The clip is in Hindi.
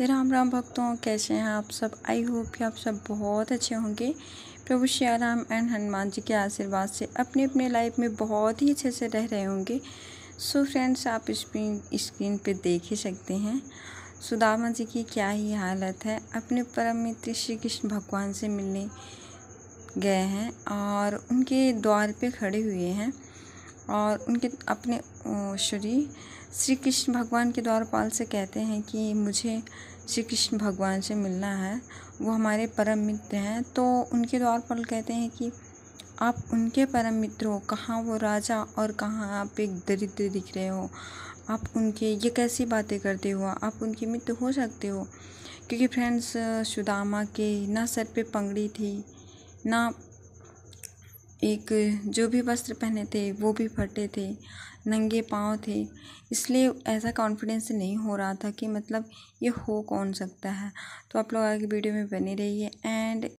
राम राम भक्तों कैसे हैं आप सब आई होप कि आप सब बहुत अच्छे होंगे प्रभु श्या राम एंड हनुमान जी के आशीर्वाद से अपने अपने लाइफ में बहुत ही अच्छे से रह रहे होंगे सो so फ्रेंड्स आप स्क्रीन स्क्रीन पे देख ही सकते हैं सुदामा जी की क्या ही हालत है अपने परम मित्र श्री कृष्ण भगवान से मिलने गए हैं और उनके द्वार पे खड़े हुए हैं और उनके अपने श्री श्री कृष्ण भगवान के द्वारपाल से कहते हैं कि मुझे श्री कृष्ण भगवान से मिलना है वो हमारे परम मित्र हैं तो उनके द्वारपाल कहते हैं कि आप उनके परम मित्र हो कहाँ वो राजा और कहाँ आप एक दरिद्र दिख रहे हो आप उनके ये कैसी बातें करते हो आप उनके मित्र हो सकते हो क्योंकि फ्रेंड्स सुदामा के ना सर पे पंगड़ी थी ना एक जो भी वस्त्र पहने थे वो भी फटे थे नंगे पाँव थे इसलिए ऐसा कॉन्फिडेंस नहीं हो रहा था कि मतलब ये हो कौन सकता है तो आप लोग आगे वीडियो में बने रहिए एंड